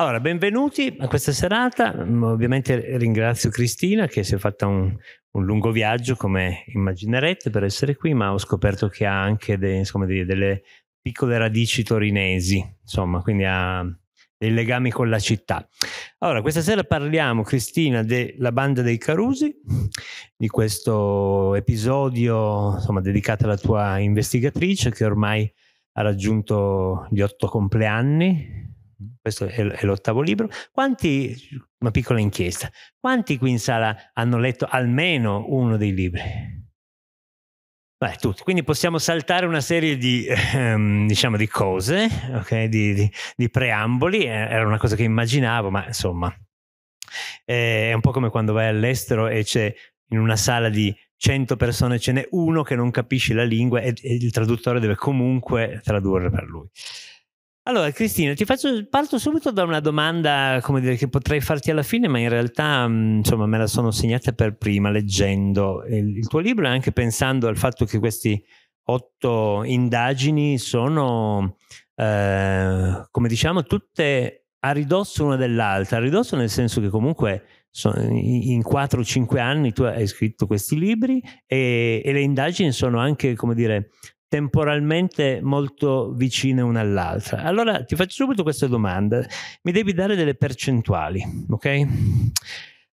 Allora, benvenuti a questa serata. Mm, ovviamente ringrazio Cristina che si è fatta un, un lungo viaggio, come immaginerete, per essere qui, ma ho scoperto che ha anche de, insomma, de, delle piccole radici torinesi, insomma, quindi ha dei legami con la città. Allora, questa sera parliamo, Cristina, della banda dei Carusi, di questo episodio insomma, dedicato alla tua investigatrice che ormai ha raggiunto gli otto compleanni, questo è, è l'ottavo libro, quanti, una piccola inchiesta, quanti qui in sala hanno letto almeno uno dei libri? Beh, tutti. Quindi possiamo saltare una serie di, ehm, diciamo di cose, okay? di, di, di, preamboli, eh, era una cosa che immaginavo, ma insomma eh, è un po' come quando vai all'estero e c'è in una sala di 100 persone ce n'è uno che non capisce la lingua e, e il traduttore deve comunque tradurre per lui. Allora, Cristina, ti faccio, parto subito da una domanda, come dire, che potrei farti alla fine, ma in realtà, mm, insomma, me la sono segnata per prima, leggendo il, il tuo libro e anche pensando al fatto che queste otto indagini sono, eh, come diciamo, tutte a ridosso una dell'altra, a ridosso nel senso che comunque in 4-5 anni tu hai scritto questi libri e, e, le indagini sono anche, come dire, temporalmente molto vicine una all'altra. Allora ti faccio subito questa domanda, mi devi dare delle percentuali, ok?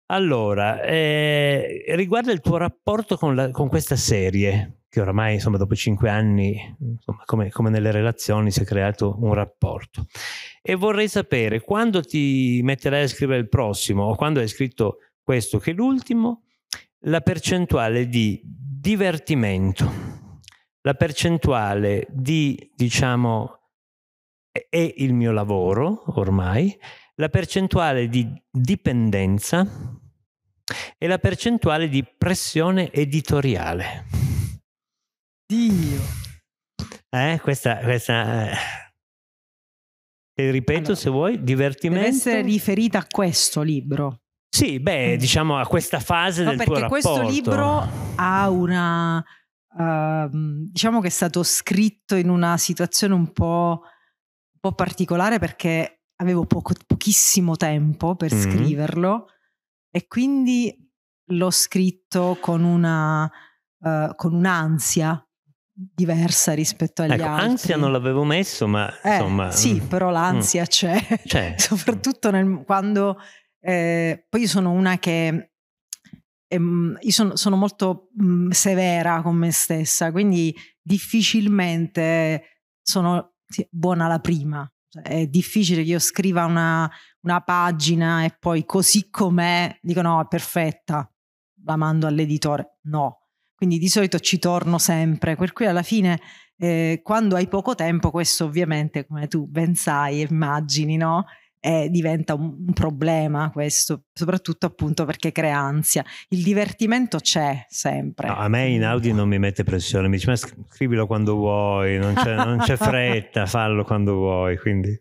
Allora, eh, riguardo il tuo rapporto con, la, con, questa serie, che oramai insomma dopo cinque anni, insomma, come, come nelle relazioni, si è creato un rapporto. E vorrei sapere quando ti metterai a scrivere il prossimo o quando hai scritto questo che è l'ultimo, la percentuale di divertimento la percentuale di, diciamo, è il mio lavoro ormai, la percentuale di dipendenza e la percentuale di pressione editoriale. Dio! Eh, questa... questa eh, ripeto allora, se vuoi, divertimento. Deve essere riferita a questo libro. Sì, beh, diciamo a questa fase no, del tuo rapporto. Perché questo libro ha una Ehm, diciamo che è stato scritto in una situazione un po', un po particolare perché avevo poco, pochissimo tempo per mm-hmm. scriverlo e quindi l'ho scritto con, una, uh, con un'ansia diversa rispetto agli ecco, altri. Ansia non l'avevo messo, ma eh, insomma. Sì, mm, però mm. l'ansia mm. c'è, c'è. soprattutto nel, quando. Eh, poi sono una che ehm, io sono, sono molto mh, mm, severa con me stessa, quindi difficilmente sono sì, buona la prima. Cioè, è difficile che io scriva una, una pagina e poi così com'è dico no, è perfetta, la mando all'editore. No, quindi di solito ci torno sempre, per cui alla fine eh, quando hai poco tempo, questo ovviamente come tu ben sai, immagini, no? eh, diventa un, un, problema questo, soprattutto appunto perché crea ansia. Il divertimento c'è sempre. No, a me in Audi non mi mette pressione, mi dice ma scrivilo quando vuoi, non c'è, non c'è fretta, fallo quando vuoi, quindi...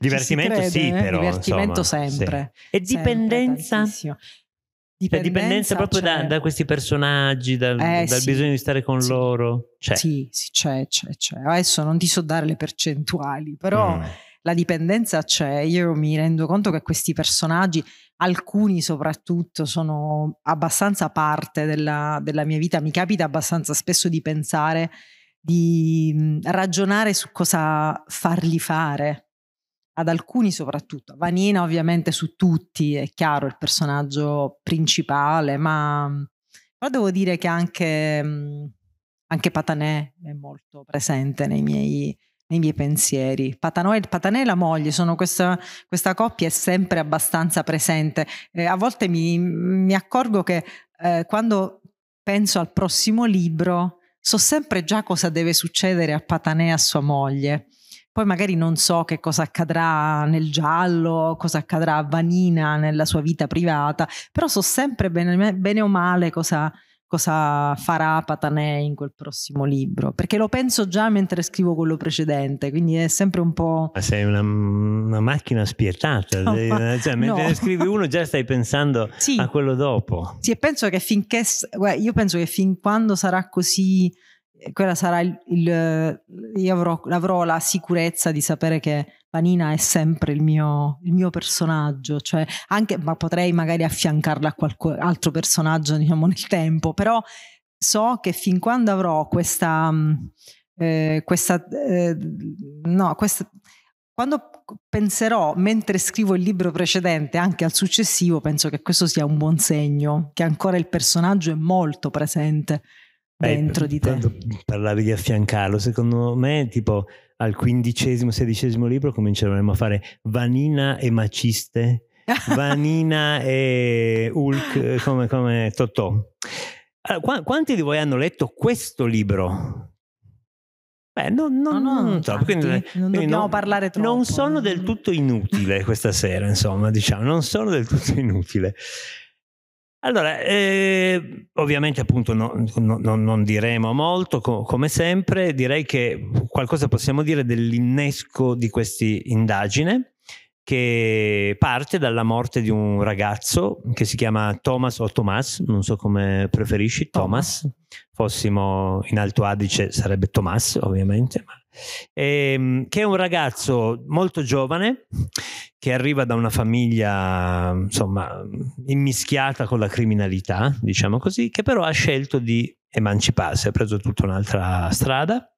Divertimento crede, sì, eh? però. Divertimento insomma, sempre. Sì. E dipendenza? Cioè, dipendenza? dipendenza proprio da, da, questi personaggi, dal, eh, dal sì. bisogno di stare con sì. loro? C'è. Sì, c'è, c'è, c'è. Adesso non ti so dare le percentuali, però... Mm la dipendenza c'è, io mi rendo conto che questi personaggi, alcuni soprattutto, sono abbastanza parte della, della mia vita, mi capita abbastanza spesso di pensare, di ragionare su cosa farli fare, ad alcuni soprattutto, Vanina ovviamente su tutti, è chiaro il personaggio principale, ma, ma devo dire che anche, anche Patanè è molto presente nei miei nei miei pensieri. Patanò e, Patanè e la moglie sono questa, questa coppia è sempre abbastanza presente. Eh, a volte mi, mi accorgo che eh, quando penso al prossimo libro so sempre già cosa deve succedere a Patanè e a sua moglie. Poi magari non so che cosa accadrà nel giallo, cosa accadrà a Vanina nella sua vita privata, però so sempre bene, bene o male cosa, cosa farà Patanè in quel prossimo libro, perché lo penso già mentre scrivo quello precedente, quindi è sempre un po'... Ma sei una, una macchina spietata, no, cioè, mentre no. scrivi uno già stai pensando sì. a quello dopo. Sì, e penso che finché, guarda, io penso che fin quando sarà così, eh, quella sarà il... il io avrò, avrò la sicurezza di sapere che Vanina è sempre il mio, il mio personaggio, cioè anche, ma potrei magari affiancarla a qualche altro personaggio diciamo, nel tempo, però so che fin quando avrò questa... Mm, eh, questa eh, no, questa, quando penserò mentre scrivo il libro precedente anche al successivo, penso che questo sia un buon segno, che ancora il personaggio è molto presente dentro Beh, di te. Parlavi di affiancarlo, secondo me tipo al quindicesimo, sedicesimo libro cominceremo a fare Vanina e Maciste, Vanina e Hulk eh, come, come Totò. Allora, quanti di voi hanno letto questo libro? Beh, no, no, no, non, non, so, quindi, non quindi dobbiamo non, parlare troppo. Non sono del tutto inutile questa sera, insomma, diciamo, non sono del tutto inutile. Allora, eh, ovviamente appunto no, no, non diremo molto, co- come sempre, direi che qualcosa possiamo dire dell'innesco di questa indagine che parte dalla morte di un ragazzo che si chiama Thomas o Thomas, non so come preferisci, Thomas, fossimo in Alto Adige sarebbe Thomas ovviamente, ma ehm, che è un ragazzo molto giovane che arriva da una famiglia insomma immischiata con la criminalità, diciamo così, che però ha scelto di emanciparsi, ha preso tutta un'altra strada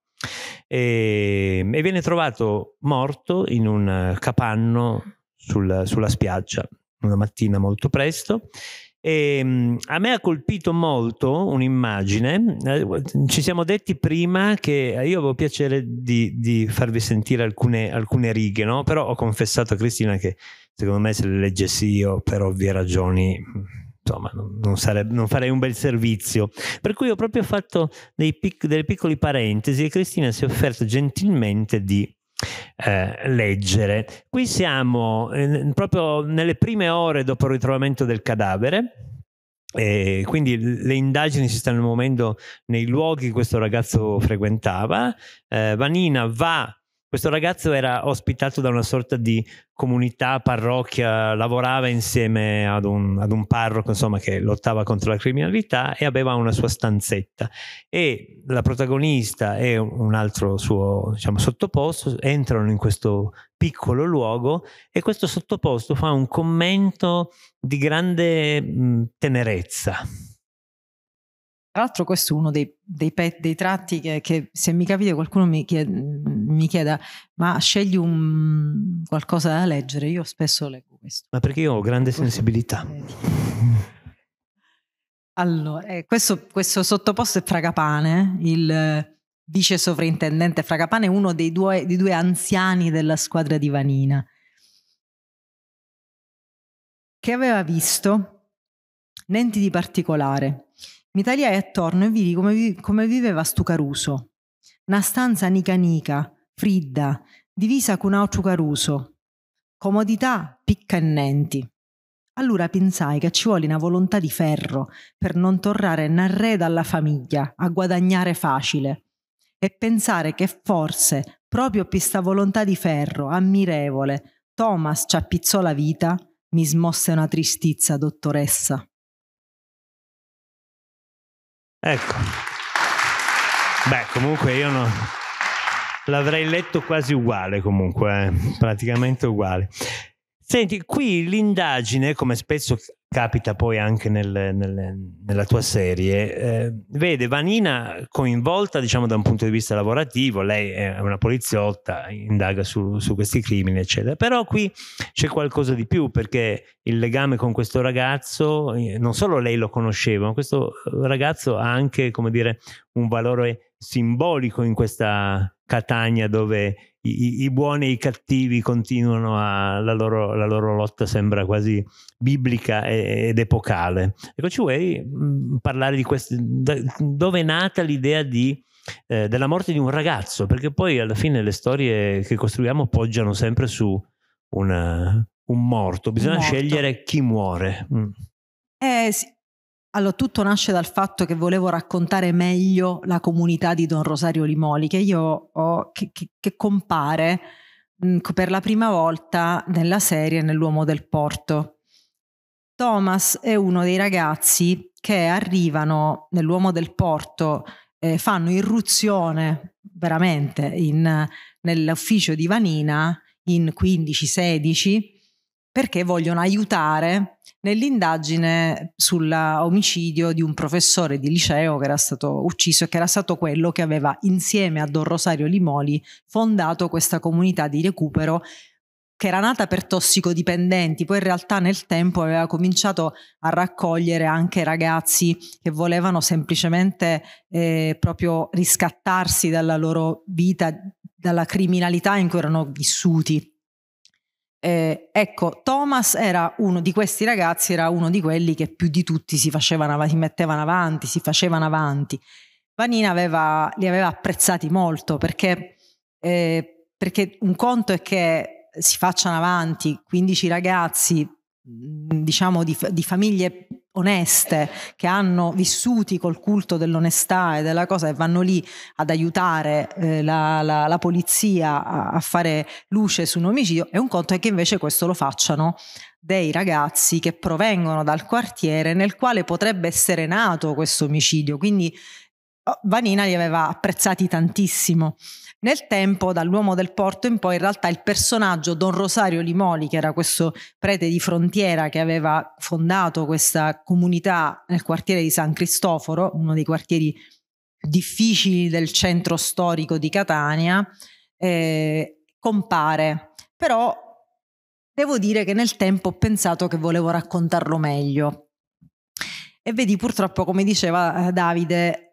e, ehm, e viene trovato morto in un capanno sul, sulla spiaggia una mattina molto presto e, ehm, a me ha colpito molto un'immagine, eh, ci siamo detti prima che eh, io avevo piacere di, di farvi sentire alcune, alcune righe, no? però ho confessato a Cristina che secondo me se le leggessi io per ovvie ragioni insomma non, sarebbe, non farei un bel servizio. Per cui ho proprio fatto pic, delle piccole parentesi e Cristina si è offerta gentilmente di eh, leggere. Qui siamo eh, proprio nelle prime ore dopo il ritrovamento del cadavere. E quindi le indagini si stanno muovendo nei luoghi che questo ragazzo frequentava. Eh, Vanina va questo ragazzo era ospitato da una sorta di comunità, parrocchia, lavorava insieme ad un, ad un parroco insomma, che lottava contro la criminalità e aveva una sua stanzetta. E la protagonista e un altro suo diciamo, sottoposto entrano in questo piccolo luogo e questo sottoposto fa un commento di grande mh, tenerezza. Tra l'altro questo è uno dei, dei, pet, dei tratti che, che, se mi capite qualcuno mi chiede, mi chieda ma scegli un, qualcosa da leggere, io spesso leggo questo. Ma perché io ho grande sensibilità. Allora, eh, questo, questo, sottoposto è Fragapane, il vice sovrintendente Fragapane, uno dei due, dei due anziani della squadra di Vanina, che aveva visto niente di particolare. Mi tagliai attorno e vivi come, come viveva Stucaruso, una stanza nica nica, fridda, divisa con auto caruso. Comodità picca e nenti. Allora pensai che ci vuole una volontà di ferro per non tornare narreda alla famiglia, a guadagnare facile. E pensare che forse, proprio per questa volontà di ferro, ammirevole, Thomas ci appizzò la vita, mi smosse una tristizza, dottoressa. Ecco. Beh, comunque io non, L'avrei letto quasi uguale comunque, eh? praticamente uguale. Senti, qui l'indagine, come spesso capita poi anche nel, nel, nella tua serie, eh, vede Vanina coinvolta diciamo da un punto di vista lavorativo, lei è una poliziotta, indaga su, su, questi crimini eccetera, però qui c'è qualcosa di più perché il legame con questo ragazzo, eh, non solo lei lo conosceva, ma questo ragazzo ha anche come dire un valore simbolico in questa, Catania dove i, i, buoni e i cattivi continuano a, la, loro, la loro lotta sembra quasi biblica ed epocale. Ecco, ci vuoi mm, parlare di questo? Dove è nata l'idea di, eh, della morte di un ragazzo? Perché poi alla fine le storie che costruiamo poggiano sempre su una, un morto, bisogna un morto. scegliere chi muore. Mm. Eh, sì. Allora, tutto nasce dal fatto che volevo raccontare meglio la comunità di Don Rosario Limoli, che io ho, che, che, che compare mh, mm, per la prima volta nella serie Nell'Uomo del Porto. Thomas è uno dei ragazzi che arrivano nell'Uomo del Porto, eh, fanno irruzione veramente in, nell'ufficio di Vanina in 15-16 perché vogliono aiutare nell'indagine sull'omicidio di un professore di liceo che era stato ucciso e che era stato quello che aveva insieme a Don Rosario Limoli fondato questa comunità di recupero che era nata per tossicodipendenti, poi in realtà nel tempo aveva cominciato a raccogliere anche ragazzi che volevano semplicemente eh, proprio riscattarsi dalla loro vita, dalla criminalità in cui erano vissuti eh, ecco, Thomas era uno di questi ragazzi, era uno di quelli che più di tutti si, facevano, si mettevano avanti, si facevano avanti. Vanina aveva, li aveva apprezzati molto perché, eh, perché un conto è che si facciano avanti 15 ragazzi, mm, diciamo di, di famiglie oneste che hanno vissuti col culto dell'onestà e della cosa e vanno lì ad aiutare eh, la, la, la, polizia a, a, fare luce su un omicidio e un conto è che invece questo lo facciano dei ragazzi che provengono dal quartiere nel quale potrebbe essere nato questo omicidio quindi Oh, Vanina li aveva apprezzati tantissimo. Nel tempo, dall'uomo del porto in poi, in realtà il personaggio Don Rosario Limoli, che era questo prete di frontiera che aveva fondato questa comunità nel quartiere di San Cristoforo, uno dei quartieri difficili del centro storico di Catania, eh, compare. Però devo dire che nel tempo ho pensato che volevo raccontarlo meglio. E vedi purtroppo, come diceva eh, Davide,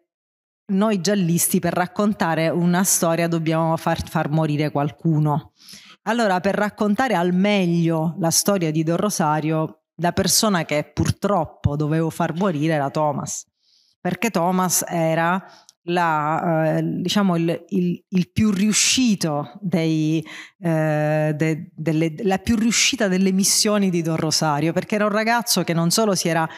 noi giallisti per raccontare una storia dobbiamo far, far morire qualcuno. Allora, per raccontare al meglio la storia di Don Rosario, la persona che purtroppo dovevo far morire era Thomas, perché Thomas era la, eh, diciamo il, il, il, più riuscito dei, eh, de, delle, la più riuscita delle missioni di Don Rosario, perché era un ragazzo che non solo si era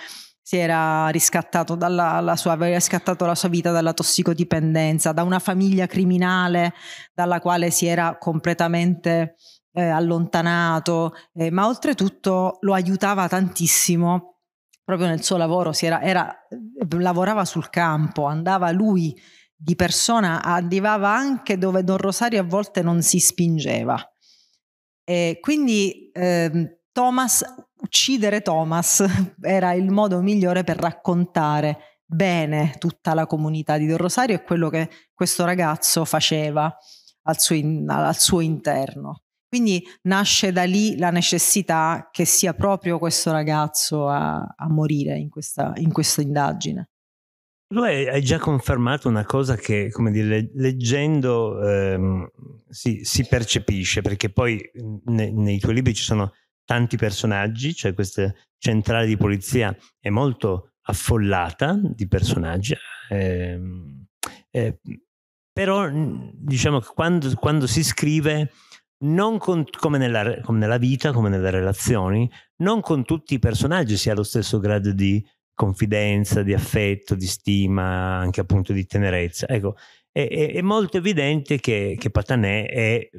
si era riscattato dalla la sua, aveva riscattato la sua vita dalla tossicodipendenza, da una famiglia criminale dalla quale si era completamente eh, allontanato, eh, ma oltretutto lo aiutava tantissimo proprio nel suo lavoro, era, era, lavorava sul campo, andava lui di persona, arrivava anche dove Don Rosario a volte non si spingeva. E quindi eh, Thomas uccidere Thomas era il modo migliore per raccontare bene tutta la comunità di Don Rosario e quello che questo ragazzo faceva al suo, in, al suo interno. Quindi nasce da lì la necessità che sia proprio questo ragazzo a, a morire in questa, in questa indagine. Lui hai, già confermato una cosa che, come dire, leggendo ehm, si, si, percepisce, perché poi ne, nei tuoi libri ci sono tanti personaggi, cioè questa centrale di polizia è molto affollata di personaggi, eh, eh, però diciamo che quando, quando si scrive non con, come, nella, come, nella, vita, come nelle relazioni, non con tutti i personaggi si ha lo stesso grado di confidenza, di affetto, di stima, anche appunto di tenerezza. Ecco, è, è, è molto evidente che, che Patanè è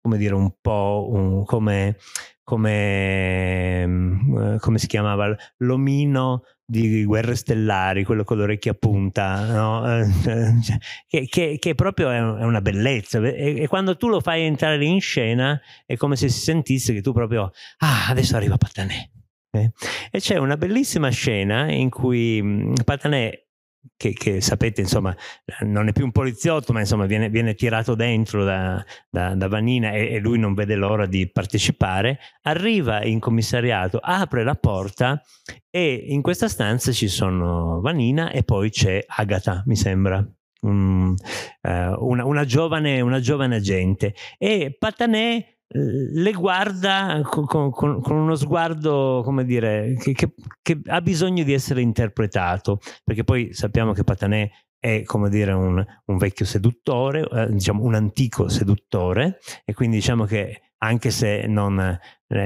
come dire, un po' un, come, come, mm, eh, come si chiamava, l'omino di guerre stellari, quello con l'orecchia punta, no? Cioè, che, che, che, proprio è una bellezza. E, e, quando tu lo fai entrare in scena è come se si sentisse che tu proprio, ah, adesso arriva Patanè. Eh? E c'è una bellissima scena in cui mm, Patanè che, che, sapete, insomma, non è più un poliziotto, ma insomma viene, viene tirato dentro da, da, da Vanina e, e, lui non vede l'ora di partecipare, arriva in commissariato, apre la porta e in questa stanza ci sono Vanina e poi c'è Agata, mi sembra. Um, uh, una, una, giovane, una giovane agente e Patanè le guarda con, con, con, uno sguardo, come dire, che, che, che, ha bisogno di essere interpretato, perché poi sappiamo che Patanè è, come dire, un, un vecchio seduttore, eh, diciamo un antico seduttore, e quindi diciamo che anche se non eh,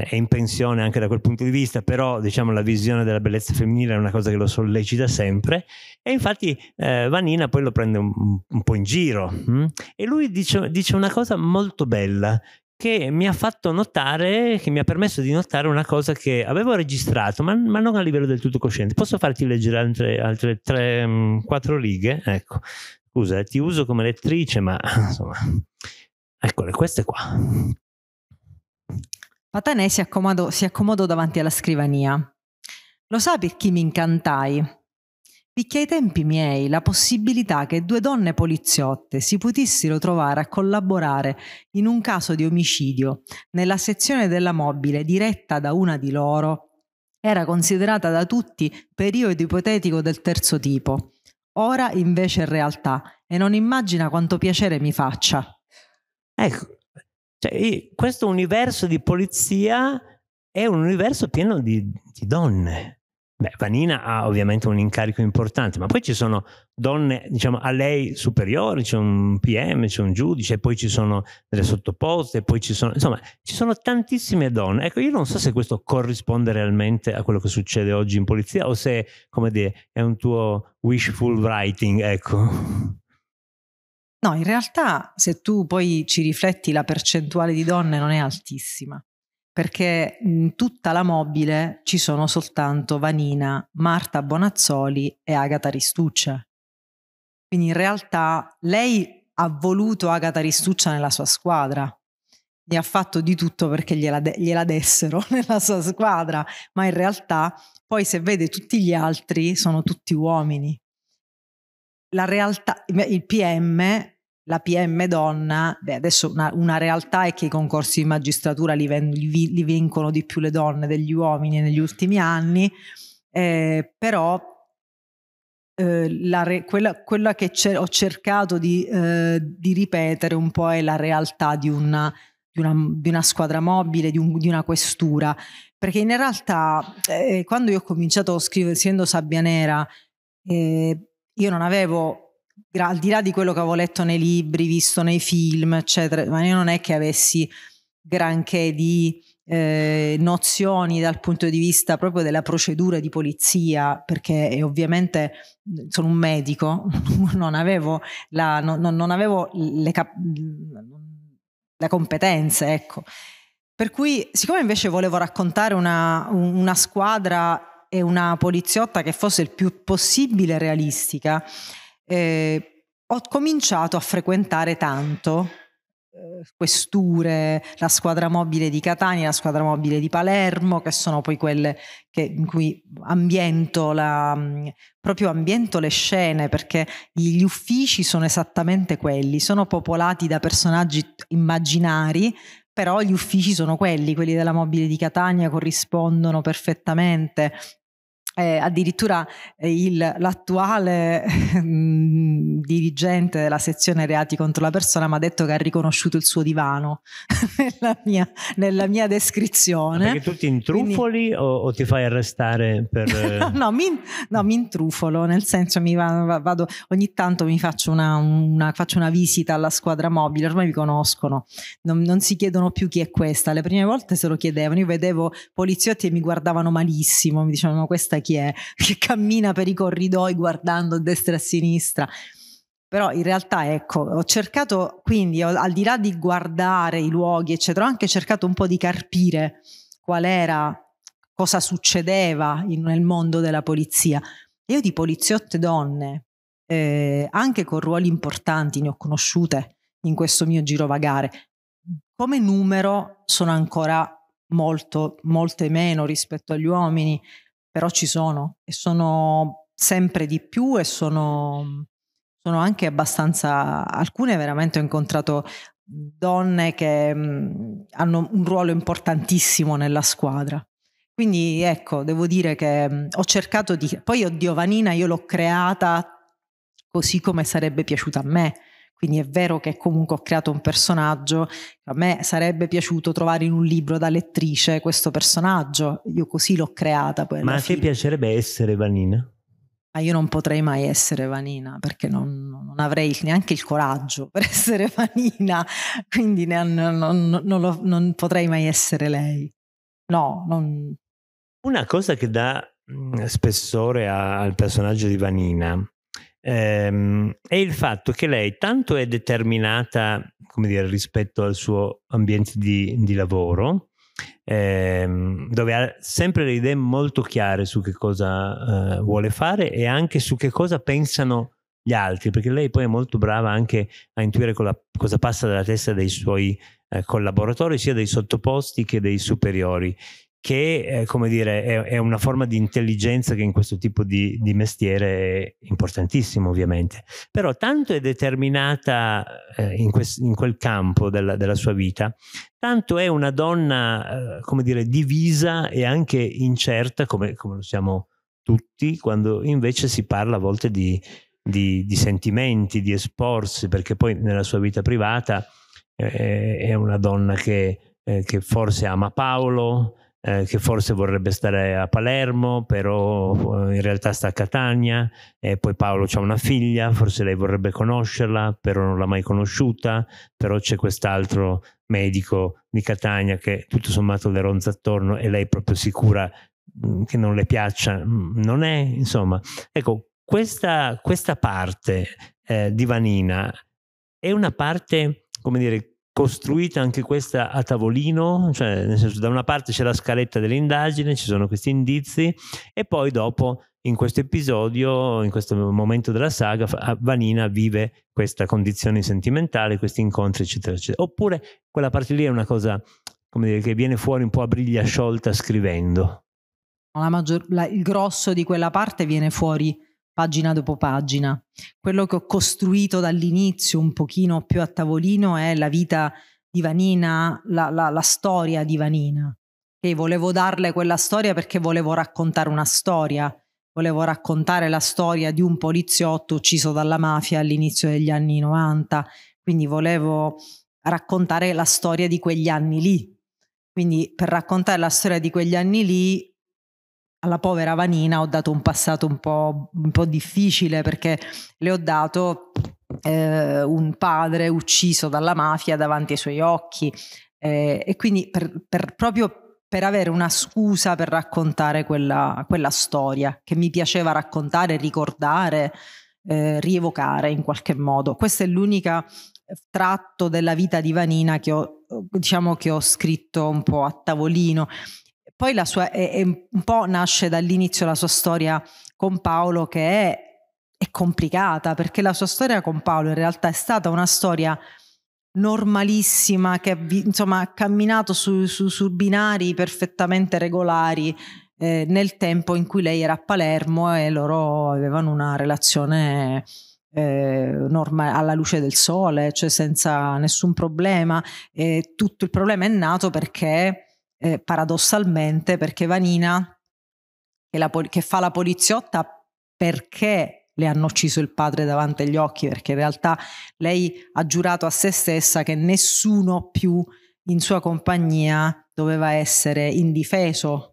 è in pensione anche da quel punto di vista, però diciamo la visione della bellezza femminile è una cosa che lo sollecita sempre e infatti eh, Vanina poi lo prende un, un po' in giro hm? e lui dice, dice, una cosa molto bella che mi ha fatto notare, che mi ha permesso di notare una cosa che avevo registrato, ma, ma non a livello del tutto cosciente. Posso farti leggere altre, altre 3-4 mm, righe? Ecco, scusa, eh, ti uso come lettrice, ma insomma, eccole, queste qua. Patanè si accomodò, si accomodò davanti alla scrivania. Lo sa per chi mi incantai? Picchia ai tempi miei la possibilità che due donne poliziotte si potessero trovare a collaborare in un caso di omicidio nella sezione della mobile diretta da una di loro era considerata da tutti periodo ipotetico del terzo tipo. Ora invece è realtà e non immagina quanto piacere mi faccia. Ecco, cioè, questo universo di polizia è un universo pieno di, di donne. Beh, Vanina ha ovviamente un incarico importante, ma poi ci sono donne, diciamo, a lei superiori, c'è un PM, c'è un giudice, poi ci sono delle sottoposte, poi ci sono, insomma, ci sono tantissime donne. Ecco, io non so se questo corrisponde realmente a quello che succede oggi in polizia o se, come dire, è un tuo wishful writing, ecco. No, in realtà se tu poi ci rifletti la percentuale di donne non è altissima perché in tutta la mobile ci sono soltanto Vanina, Marta Bonazzoli e Agata Ristuccia. Quindi in realtà lei ha voluto Agata Ristuccia nella sua squadra, E ha fatto di tutto perché gliela, de- gliela dessero nella sua squadra, ma in realtà poi se vede tutti gli altri sono tutti uomini. La realtà, il PM la PM donna, beh adesso una, una, realtà è che i concorsi di magistratura li, ven, li, li, vincono di più le donne degli uomini negli ultimi anni, eh, però eh, re, quella, quella, che ho cercato di, eh, di, ripetere un po' è la realtà di una, di una, di una squadra mobile, di, un, una questura, perché in realtà eh, quando io ho cominciato a scrivere, essendo Sabbia Nera, eh, io non avevo al di là di quello che avevo letto nei libri, visto nei film, eccetera, ma io non è che avessi granché di eh, nozioni dal punto di vista proprio della procedura di polizia, perché eh, ovviamente sono un medico, non avevo, la, non, non avevo le, cap- le competenze, ecco. Per cui, siccome invece volevo raccontare una, una squadra e una poliziotta che fosse il più possibile realistica, eh, ho cominciato a frequentare tanto eh, questure, la squadra mobile di Catania, la squadra mobile di Palermo, che sono poi quelle che, in cui ambiento la, mm, proprio ambiento le scene, perché gli uffici sono esattamente quelli, sono popolati da personaggi immaginari, però gli uffici sono quelli, quelli della mobile di Catania corrispondono perfettamente eh, addirittura eh, il, l'attuale mm, dirigente della sezione reati contro la persona mi ha detto che ha riconosciuto il suo divano nella, mia, nella, mia, descrizione. Perché tu ti intrufoli Quindi... o, o, ti fai arrestare per... no, mi, no, mi, intrufolo, nel senso mi va, vado, ogni tanto mi faccio una, una, faccio una, visita alla squadra mobile, ormai mi conoscono, non, non si chiedono più chi è questa, le prime volte se lo chiedevano, io vedevo poliziotti e mi guardavano malissimo, mi dicevano questa è chi è, che cammina per i corridoi guardando destra e sinistra. Però in realtà, ecco, ho cercato quindi, al di là di guardare i luoghi, eccetera, ho anche cercato un po' di carpire qual era, cosa succedeva in, nel mondo della polizia. Io di poliziotte donne, eh, anche con ruoli importanti, ne ho conosciute in questo mio girovagare. Come numero sono ancora molto, molte meno rispetto agli uomini però ci sono e sono sempre di più e sono, sono anche abbastanza, alcune veramente ho incontrato donne che mh, mm, hanno un ruolo importantissimo nella squadra. Quindi ecco, devo dire che mh, mm, ho cercato di... Poi oddio Vanina io l'ho creata così come sarebbe piaciuta a me quindi è vero che comunque ho creato un personaggio, a me sarebbe piaciuto trovare in un libro da lettrice questo personaggio, io così l'ho creata. Poi Ma a che piacerebbe essere Vanina? Ma io non potrei mai essere Vanina perché non, non avrei neanche il coraggio per essere Vanina, quindi ne, non, non, lo, non, potrei mai essere lei. No, Una cosa che dà mm, spessore a, al personaggio di Vanina ehm, è il fatto che lei tanto è determinata come dire, rispetto al suo ambiente di, di lavoro, ehm, dove ha sempre le idee molto chiare su che cosa eh, vuole fare e anche su che cosa pensano gli altri, perché lei poi è molto brava anche a intuire la, cosa passa dalla testa dei suoi eh, collaboratori, sia dei sottoposti che dei superiori che eh, come dire, è, è, una forma di intelligenza che in questo tipo di, di mestiere è importantissima ovviamente, però tanto è determinata eh, in, quest, in, quel campo della, della, sua vita, tanto è una donna eh, come dire, divisa e anche incerta come, come, lo siamo tutti, quando invece si parla a volte di, di, di sentimenti, di esporsi, perché poi nella sua vita privata eh, è una donna che, eh, che forse ama Paolo, eh, che forse vorrebbe stare a Palermo, però eh, in realtà sta a Catania, e poi Paolo ha una figlia, forse lei vorrebbe conoscerla, però non l'ha mai conosciuta, però c'è quest'altro medico di Catania che tutto sommato le ronza attorno e lei è proprio sicura mm, che non le piaccia, mm, non è, insomma. Ecco, questa, questa parte eh, di Vanina è una parte, come dire, costruita anche questa a tavolino, cioè nel senso da una parte c'è la scaletta dell'indagine, ci sono questi indizi e poi dopo in questo episodio, in questo momento della saga, Vanina vive questa condizione sentimentale, questi incontri eccetera eccetera. Oppure quella parte lì è una cosa come dire, che viene fuori un po' a briglia sciolta scrivendo. La maggior, la, il grosso di quella parte viene fuori pagina dopo pagina. Quello che ho costruito dall'inizio un pochino più a tavolino è la vita di Vanina, la, la, la storia di Vanina. E volevo darle quella storia perché volevo raccontare una storia, volevo raccontare la storia di un poliziotto ucciso dalla mafia all'inizio degli anni 90, quindi volevo raccontare la storia di quegli anni lì. Quindi per raccontare la storia di quegli anni lì alla povera Vanina ho dato un passato un po', un po difficile perché le ho dato eh, un padre ucciso dalla mafia davanti ai suoi occhi eh, e quindi per, per, proprio per avere una scusa per raccontare quella, quella storia che mi piaceva raccontare, ricordare, eh, rievocare in qualche modo. Questo è l'unico tratto della vita di Vanina che ho, diciamo che ho scritto un po' a tavolino poi la sua, è, è un po' nasce dall'inizio la sua storia con Paolo che è, è complicata perché la sua storia con Paolo in realtà è stata una storia normalissima che insomma, ha camminato su, su, su, binari perfettamente regolari eh, nel tempo in cui lei era a Palermo e loro avevano una relazione eh, norma- alla luce del sole, cioè senza nessun problema. E tutto il problema è nato perché eh, paradossalmente perché Vanina, che, la, che fa la poliziotta perché le hanno ucciso il padre davanti agli occhi perché in realtà lei ha giurato a se stessa che nessuno più in sua compagnia doveva essere indifeso.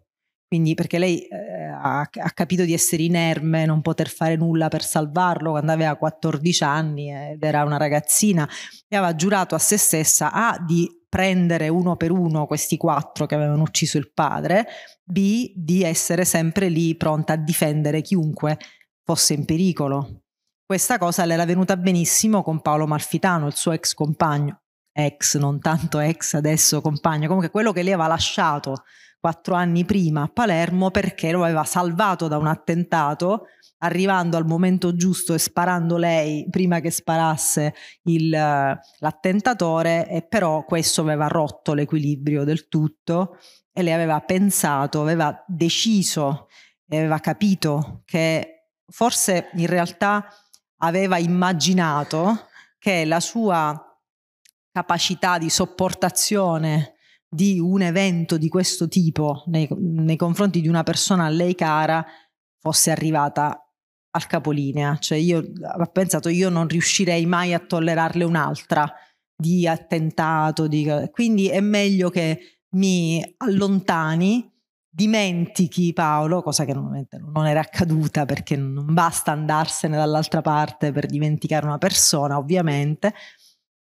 Quindi perché lei eh, ha, ha, capito di essere inerme, non poter fare nulla per salvarlo quando aveva 14 anni ed era una ragazzina e aveva giurato a se stessa A ah, di prendere uno per uno questi quattro che avevano ucciso il padre, B di essere sempre lì pronta a difendere chiunque fosse in pericolo. Questa cosa le era venuta benissimo con Paolo Malfitano, il suo ex compagno, ex, non tanto ex adesso compagno, comunque quello che le aveva lasciato quattro anni prima a Palermo perché lo aveva salvato da un attentato arrivando al momento giusto e sparando lei prima che sparasse il, l'attentatore e però questo aveva rotto l'equilibrio del tutto e lei aveva pensato, aveva deciso e aveva capito che forse in realtà aveva immaginato che la sua capacità di sopportazione di un evento di questo tipo nei, nei confronti di una persona a lei cara fosse arrivata al capolinea. Cioè io ho pensato io non riuscirei mai a tollerarle un'altra di attentato, di... quindi è meglio che mi allontani, dimentichi Paolo, cosa che non, non era accaduta perché non basta andarsene dall'altra parte per dimenticare una persona, ovviamente,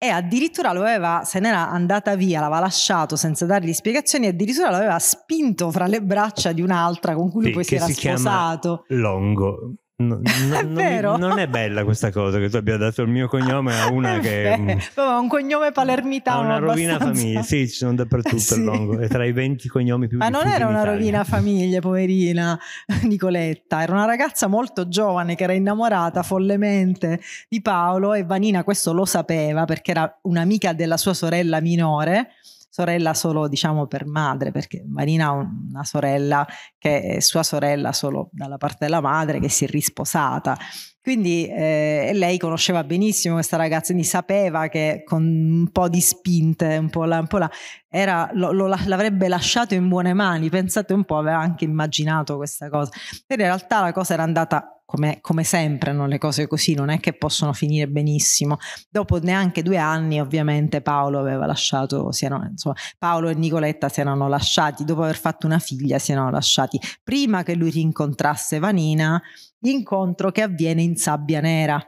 e addirittura lo aveva, se n'era andata via, l'aveva lasciato senza dargli spiegazioni, addirittura lo aveva spinto fra le braccia di un'altra con cui lui poi si era si sposato. Longo. No, è non, non, è bella questa cosa che tu abbia dato il mio cognome a una che ha un cognome palermitano. Ha una rovina famiglia, sì, ci sono dappertutto sì. il Longo, è tra i 20 cognomi più Ma non era una rovina famiglia, poverina Nicoletta, era una ragazza molto giovane che era innamorata follemente di Paolo e Vanina questo lo sapeva perché era un'amica della sua sorella minore sorella solo diciamo per madre, perché Marina ha una sorella che è sua sorella solo dalla parte della madre che si è risposata. Quindi eh, lei conosceva benissimo questa ragazza, quindi sapeva che con un po' di spinte, un po' là, un po' là, era, lo, lo, l'avrebbe lasciato in buone mani. Pensate un po', aveva anche immaginato questa cosa. Per in realtà la cosa era andata come, come sempre no? le cose così non è che possono finire benissimo. Dopo neanche due anni ovviamente Paolo aveva lasciato, erano, insomma, Paolo e Nicoletta si erano lasciati, dopo aver fatto una figlia si erano lasciati. Prima che lui rincontrasse Vanina, l'incontro che avviene in Sabbia Nera,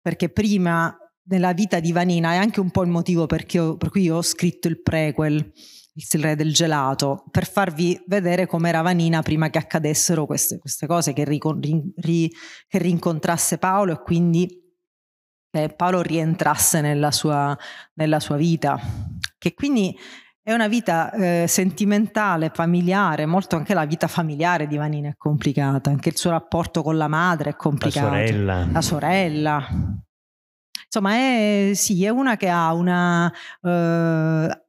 perché prima nella vita di Vanina è anche un po' il motivo io, per cui io ho scritto il prequel il re del gelato, per farvi vedere com'era Vanina prima che accadessero queste, queste cose, che, ricon, ri, che, rincontrasse Paolo e quindi che eh, Paolo rientrasse nella sua, nella sua vita, che quindi è una vita eh, sentimentale, familiare, molto anche la vita familiare di Vanina è complicata, anche il suo rapporto con la madre è complicato. La sorella. La sorella. Insomma, è, sì, è una che ha una... Eh,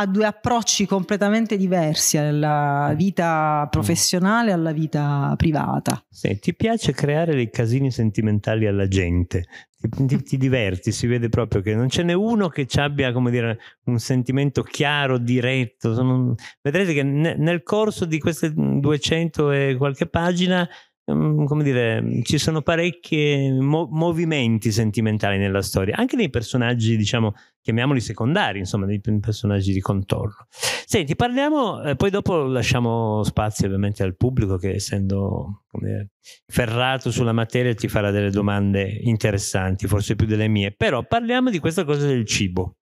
ha due approcci completamente diversi alla vita professionale e alla vita privata. Sì, ti piace creare dei casini sentimentali alla gente, ti, ti, ti, diverti, si vede proprio che non ce n'è uno che abbia come dire, un sentimento chiaro, diretto. Sono... Vedrete che ne, nel corso di queste 200 e qualche pagina Ehm, come dire, ci sono parecchi mo- movimenti sentimentali nella storia, anche nei personaggi, diciamo, chiamiamoli secondari, insomma, nei personaggi di contorno. Senti, parliamo, eh, poi dopo lasciamo spazio ovviamente al pubblico che essendo dire, ferrato sulla materia ti farà delle domande interessanti, forse più delle mie, però parliamo di questa cosa del cibo.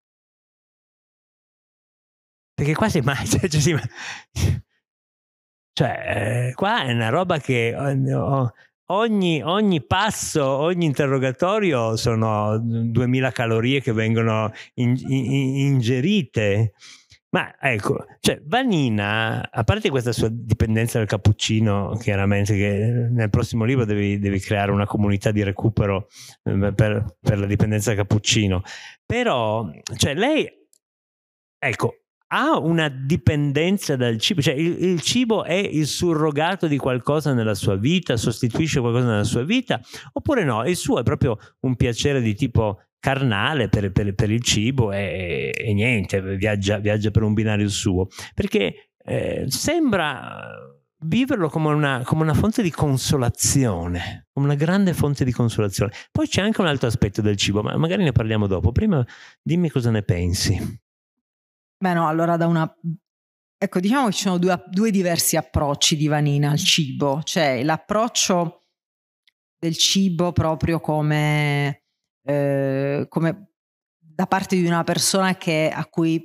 Perché quasi mai, cioè, cioè, sì, ma... Cioè, eh, qua è una roba che eh, ogni, ogni passo, ogni interrogatorio sono 2000 calorie che vengono in, in, ingerite. Ma ecco, cioè Vanina, a parte questa sua dipendenza dal cappuccino, chiaramente che nel prossimo libro devi, devi creare una comunità di recupero ehm, per, per la dipendenza dal cappuccino, però cioè lei, ecco, ha una dipendenza dal cibo, cioè il, il, cibo è il surrogato di qualcosa nella sua vita, sostituisce qualcosa nella sua vita, oppure no, il suo è proprio un piacere di tipo carnale per, per, per il cibo e, e niente, viaggia, viaggia, per un binario suo, perché eh, sembra viverlo come una, come una, fonte di consolazione, come una grande fonte di consolazione. Poi c'è anche un altro aspetto del cibo, ma magari ne parliamo dopo. Prima dimmi cosa ne pensi. Beh no, allora da una... Ecco, diciamo che ci sono due, due diversi approcci di Vanina al cibo. C'è l'approccio del cibo proprio come, eh, come da parte di una persona che, a cui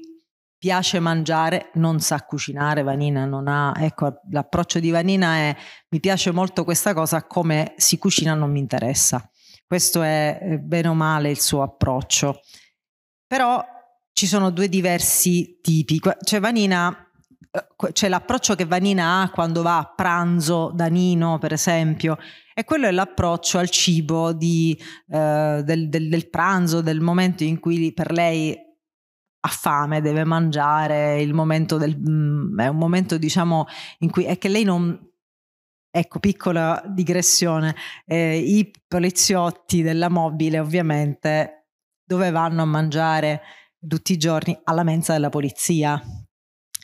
piace mangiare, non sa cucinare, Vanina non ha, ecco, l'approccio di Vanina è mi piace molto questa cosa, come si cucina non mi interessa. Questo è eh, bene o male il suo approccio. Però ci sono due diversi tipi. C'è Vanina cioè l'approccio che Vanina ha quando va a pranzo da Nino, per esempio, e quello è l'approccio al cibo di, eh, del, del, del, pranzo, del momento in cui per lei ha fame, deve mangiare, il momento del, mm, è un momento diciamo in cui è che lei non... Ecco, piccola digressione, eh, i poliziotti della mobile ovviamente dove vanno a mangiare? tutti i giorni alla mensa della polizia.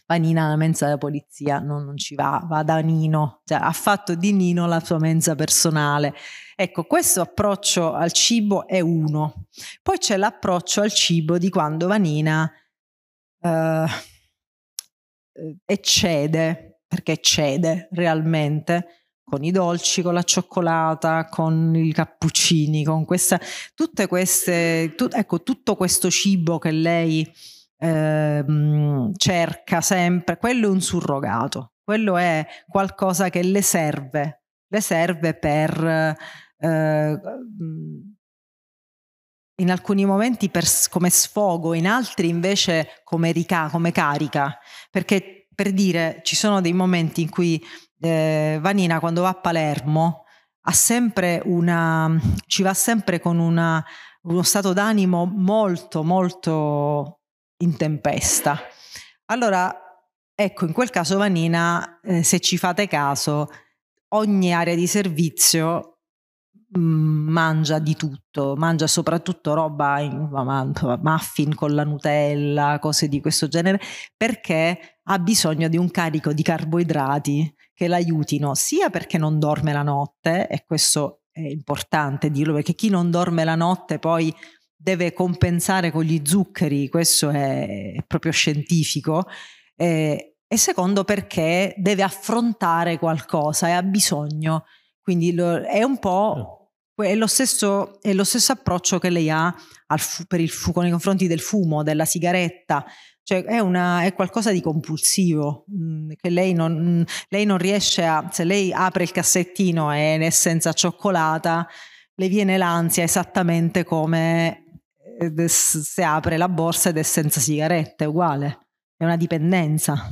Vanina alla mensa della polizia no, non ci va, va da Nino, cioè, ha fatto di Nino la sua mensa personale. Ecco, questo approccio al cibo è uno. Poi c'è l'approccio al cibo di quando Vanina eh, eh eccede, perché cede realmente, con i dolci, con la cioccolata, con i cappuccini, con questa, tutte queste, tu, ecco, tutto questo cibo che lei eh, cerca sempre, quello è un surrogato, quello è qualcosa che le serve, le serve per, eh, mm, in alcuni momenti per, come sfogo, in altri invece come, rica, come carica, perché per dire ci sono dei momenti in cui eh, Vanina quando va a Palermo ha sempre una, ci va sempre con una, uno stato d'animo molto, molto in tempesta. Allora, ecco, in quel caso Vanina, eh, se ci fate caso, ogni area di servizio Mm, mangia di tutto, mangia soprattutto roba in muffin con la Nutella, cose di questo genere, perché ha bisogno di un carico di carboidrati che l'aiutino, sia perché non dorme la notte, e questo è importante dirlo, perché chi non dorme la notte poi deve compensare con gli zuccheri, questo è proprio scientifico, eh, e secondo perché deve affrontare qualcosa e ha bisogno quindi lo, è un po' certo. È lo, stesso, è lo stesso approccio che lei ha fu, per il fumo, nei confronti del fumo, della sigaretta, cioè è, una, è, qualcosa di compulsivo mm, che lei non, mm, lei non, riesce a se lei apre il cassettino e è in essenza cioccolata le viene l'ansia esattamente come eh, se apre la borsa ed è senza sigarette è uguale è una dipendenza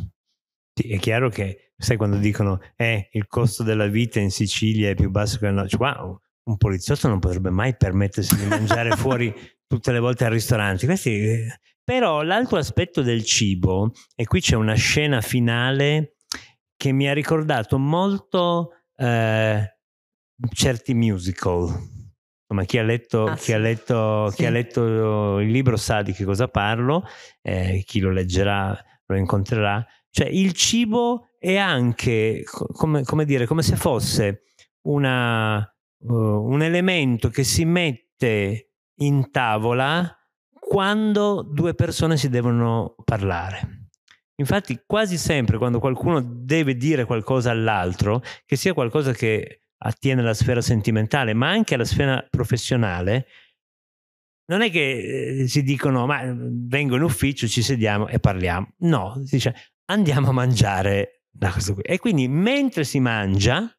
sì, è chiaro che sai quando dicono eh, il costo della vita in Sicilia è più basso che nel nord cioè, wow un poliziotto non potrebbe mai permettersi di mangiare fuori tutte le volte al ristorante. Questi... Però l'altro aspetto del cibo, e qui c'è una scena finale che mi ha ricordato molto eh, certi musical. Insomma, chi ha, letto, ah, chi, ha letto, sì. chi ha letto, il libro sa di che cosa parlo, eh, chi lo leggerà lo incontrerà. Cioè, il cibo è anche, come, come dire, come se fosse una, uh, un elemento che si mette in tavola quando due persone si devono parlare. Infatti quasi sempre quando qualcuno deve dire qualcosa all'altro, che sia qualcosa che attiene alla sfera sentimentale, ma anche alla sfera professionale, non è che eh, si dicono ma mm, vengo in ufficio, ci sediamo e parliamo. No, si dice andiamo a mangiare da questo qui. E quindi mentre si mangia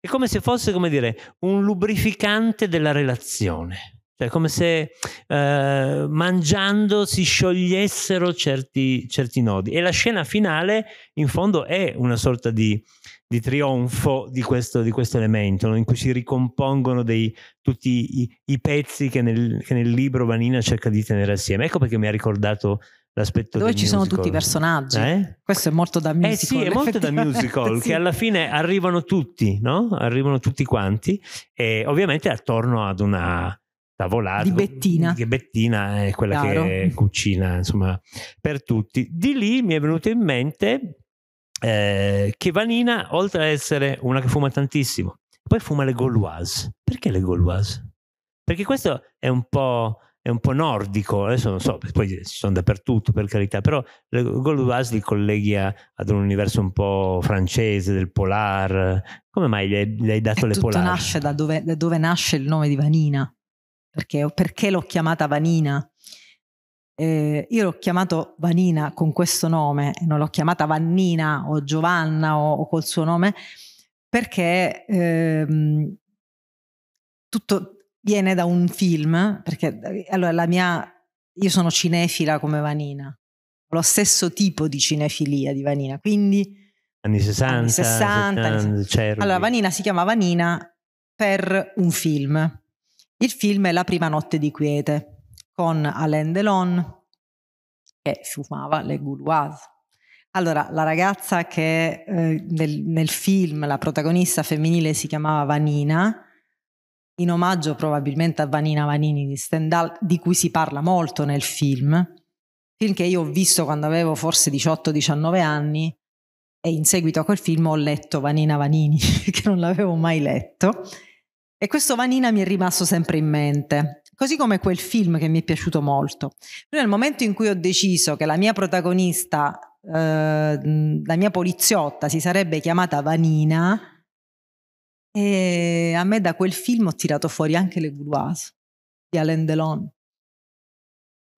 è come se fosse, come dire, un lubrificante della relazione. Cioè, come se eh, mangiando si sciogliessero certi, certi, nodi. E la scena finale, in fondo, è una sorta di, di trionfo di questo, di questo elemento, no? in cui si ricompongono dei, tutti i, i pezzi che nel, che nel, libro Vanina cerca di tenere assieme. Ecco perché mi ha ricordato l'aspetto dove ci musical. sono tutti i personaggi eh? questo è molto da musical eh sì è molto da musical sì. che alla fine arrivano tutti no? arrivano tutti quanti e ovviamente attorno ad una tavolata di Bettina che Bettina è quella Claro. che cucina insomma per tutti di lì mi è venuto in mente eh, che Vanina oltre a essere una che fuma tantissimo poi fuma le Gauloise perché le Gauloise? perché questo è un po' è un po' nordico, adesso non so, poi ci sono dappertutto per carità, però Goldbus li colleghi a, ad un universo un po' francese, del polar, come mai gli hai, gli hai dato è le tutto polar? nasce da dove, da dove, nasce il nome di Vanina, perché, perché l'ho chiamata Vanina? Eh, io l'ho chiamato Vanina con questo nome, non l'ho chiamata Vannina o Giovanna o, o col suo nome, perché ehm, tutto, viene da un film, perché allora la mia, io sono cinefila come Vanina, lo stesso tipo di cinefilia di Vanina, quindi... Anni 60, anni 60, 70, 60. Allora Vanina si chiama Vanina per un film. Il film è La prima notte di quiete con Alain Delon che fumava le Gouloise. Allora, la ragazza che eh, nel, nel film, la protagonista femminile si chiamava Vanina, in omaggio probabilmente a Vanina Vanini di Stendhal, di cui si parla molto nel film, film che io ho visto quando avevo forse 18-19 anni e in seguito a quel film ho letto Vanina Vanini, che non l'avevo mai letto, e questo Vanina mi è rimasto sempre in mente, così come quel film che mi è piaciuto molto. Però nel momento in cui ho deciso che la mia protagonista, eh, la mia poliziotta, si sarebbe chiamata Vanina, e a me da quel film ho tirato fuori anche le Gouloise di Alain Delon.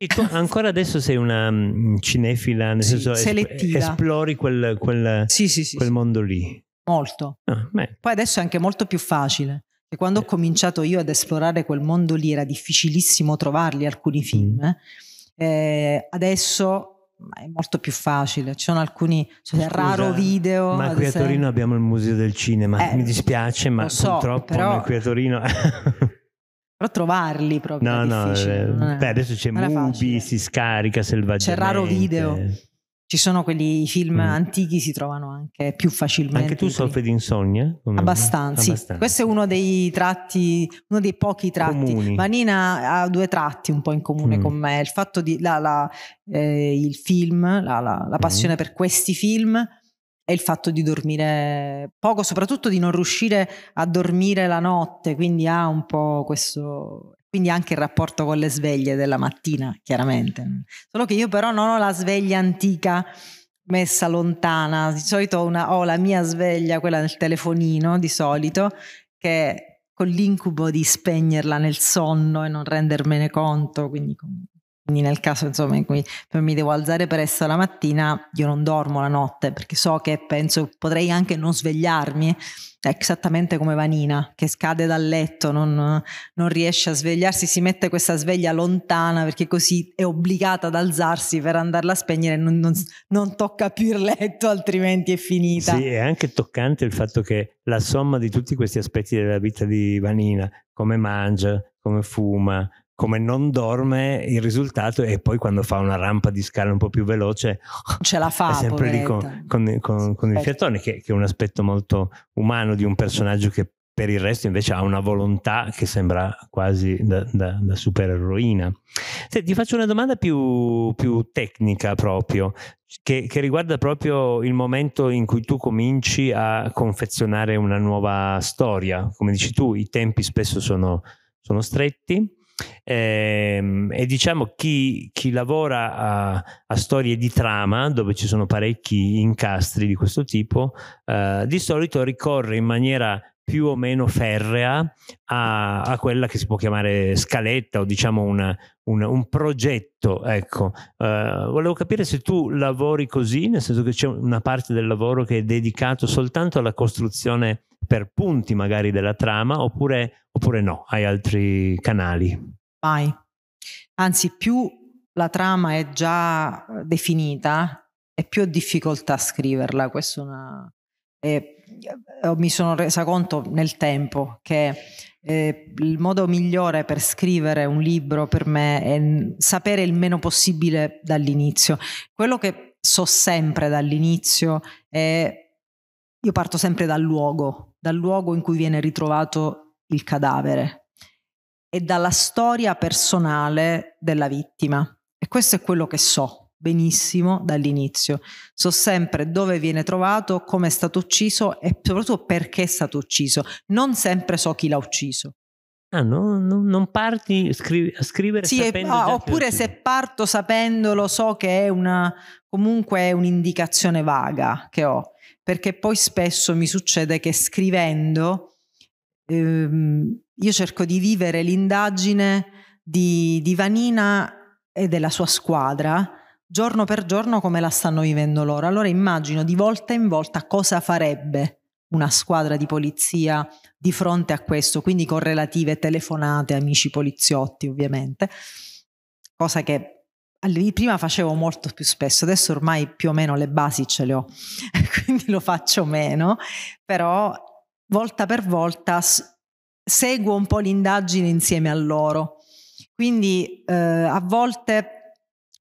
E tu ancora adesso sei una mm, cinefila, nel sì, senso selettiva. esplori quel, quel, sì, sì, quel mondo lì. Molto. Ah, Poi adesso è anche molto più facile. E quando ho eh. cominciato io ad esplorare quel mondo lì era difficilissimo trovarli alcuni mm. film. Mm. Eh, adesso è molto più facile. Ci sono alcuni, cioè, Scusa, raro video. Ma qui a Torino abbiamo il Museo del Cinema. Eh, Mi dispiace, ma so, purtroppo però... qui a Torino. però trovarli proprio no, no, eh, beh, adesso c'è Mubi, si scarica selvaggiamente. C'è raro video. Ci sono quelli, i film mm. antichi si trovano anche più facilmente. Anche tu soffri di insonnia? Abbastanza, sì. Questo è uno dei tratti, uno dei pochi tratti. Comuni. Vanina ha due tratti un po' in comune mm. con me. Il fatto di, la, la, eh, il film, la, la mm. passione mm. per questi film e il fatto di dormire poco, soprattutto di non riuscire a dormire la notte. Quindi ha un po' questo quindi anche il rapporto con le sveglie della mattina, chiaramente. Solo che io però non ho la sveglia antica messa lontana, di solito una, ho la mia sveglia, quella del telefonino, di solito, che con l'incubo di spegnerla nel sonno e non rendermene conto, quindi con, quindi nel caso insomma, in cui mi devo alzare presto la mattina, io non dormo la notte perché so che penso potrei anche non svegliarmi, è esattamente come Vanina che scade dal letto, non, non riesce a svegliarsi, si mette questa sveglia lontana perché così è obbligata ad alzarsi per andarla a spegnere, non, non, non tocca più il letto altrimenti è finita. Sì, è anche toccante il fatto che la somma di tutti questi aspetti della vita di Vanina, come mangia, come fuma, come non dorme, il risultato è poi quando fa una rampa di scala un po' più veloce, ce la fa. È sempre poveretta. lì con, con, con, con il fiatone, che, che è un aspetto molto umano di un personaggio che per il resto invece ha una volontà che sembra quasi da, da, da supereroina. Se, ti faccio una domanda più, più tecnica proprio, che, che, riguarda proprio il momento in cui tu cominci a confezionare una nuova storia. Come dici tu, i tempi spesso sono, sono stretti e, ehm, e diciamo chi, chi lavora a, a, storie di trama, dove ci sono parecchi incastri di questo tipo, eh, di solito ricorre in maniera più o meno ferrea a, a, quella che si può chiamare scaletta o diciamo una, una, un progetto. Ecco, eh, volevo capire se tu lavori così, nel senso che c'è una parte del lavoro che è dedicato soltanto alla costruzione per punti magari della trama oppure, oppure no, hai altri canali? Mai. Anzi, più la trama è già eh, definita e più ho difficoltà a scriverla. Questa è una... Eh, mi sono resa conto nel tempo che eh, il modo migliore per scrivere un libro per me è sapere il meno possibile dall'inizio. Quello che so sempre dall'inizio è io parto sempre dal luogo, dal luogo in cui viene ritrovato il cadavere e dalla storia personale della vittima. E questo è quello che so benissimo dall'inizio. So sempre dove viene trovato, come è stato ucciso e soprattutto perché è stato ucciso. Non sempre so chi l'ha ucciso. Ah, no, no, non parti a scrivere sì, sapendo ah, oppure se parto sapendolo so che è una comunque è un'indicazione vaga che ho perché poi spesso mi succede che scrivendo ehm, io cerco di vivere l'indagine di, di Vanina e della sua squadra giorno per giorno come la stanno vivendo loro. Allora immagino di volta in volta cosa farebbe una squadra di polizia di fronte a questo, quindi con relative telefonate, amici poliziotti ovviamente, cosa che prima facevo molto più spesso, adesso ormai più o meno le basi ce le ho, quindi lo faccio meno, però volta per volta seguo un po' l'indagine insieme a loro. Quindi eh, a volte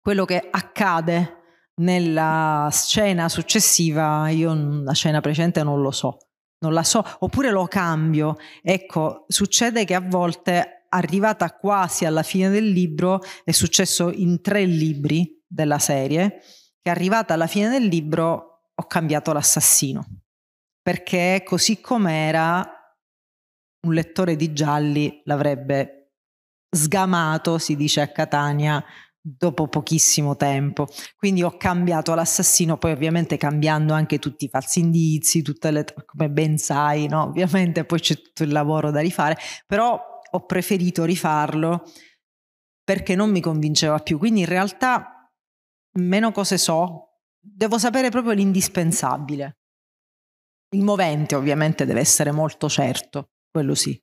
quello che accade nella scena successiva, io la scena precedente non lo so, non la so, oppure lo cambio. Ecco, succede che a volte arrivata quasi alla fine del libro, è successo in tre libri della serie, che arrivata alla fine del libro ho cambiato l'assassino, perché così com'era un lettore di gialli l'avrebbe sgamato, si dice a Catania, dopo pochissimo tempo. Quindi ho cambiato l'assassino, poi ovviamente cambiando anche tutti i falsi indizi, tutte le, come ben sai, no? ovviamente poi c'è tutto il lavoro da rifare, però ho preferito rifarlo perché non mi convinceva più. Quindi in realtà meno cose so, devo sapere proprio l'indispensabile. Il movente ovviamente deve essere molto certo, quello sì.